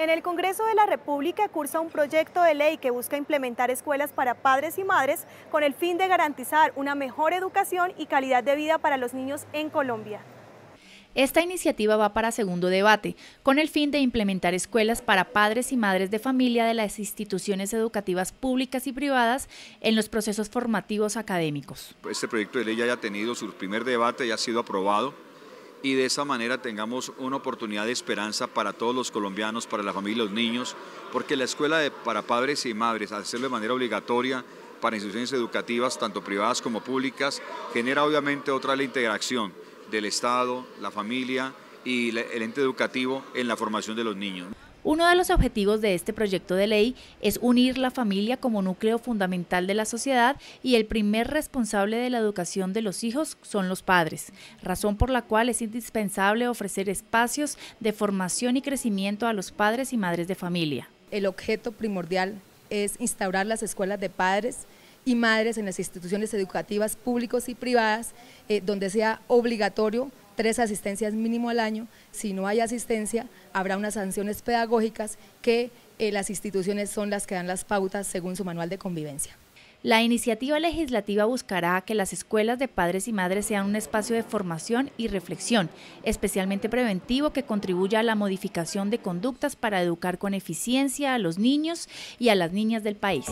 En el Congreso de la República cursa un proyecto de ley que busca implementar escuelas para padres y madres con el fin de garantizar una mejor educación y calidad de vida para los niños en Colombia. Esta iniciativa va para segundo debate, con el fin de implementar escuelas para padres y madres de familia de las instituciones educativas públicas y privadas en los procesos formativos académicos. Este proyecto de ley ya ha tenido su primer debate y ha sido aprobado y de esa manera tengamos una oportunidad de esperanza para todos los colombianos, para la familia, los niños, porque la escuela para padres y madres, hacerlo de manera obligatoria para instituciones educativas, tanto privadas como públicas, genera obviamente otra la integración del Estado, la familia y el ente educativo en la formación de los niños. Uno de los objetivos de este proyecto de ley es unir la familia como núcleo fundamental de la sociedad y el primer responsable de la educación de los hijos son los padres, razón por la cual es indispensable ofrecer espacios de formación y crecimiento a los padres y madres de familia. El objeto primordial es instaurar las escuelas de padres y madres en las instituciones educativas públicas y privadas, eh, donde sea obligatorio tres asistencias mínimo al año. Si no hay asistencia, habrá unas sanciones pedagógicas que eh, las instituciones son las que dan las pautas según su manual de convivencia. La iniciativa legislativa buscará que las escuelas de padres y madres sean un espacio de formación y reflexión, especialmente preventivo, que contribuya a la modificación de conductas para educar con eficiencia a los niños y a las niñas del país.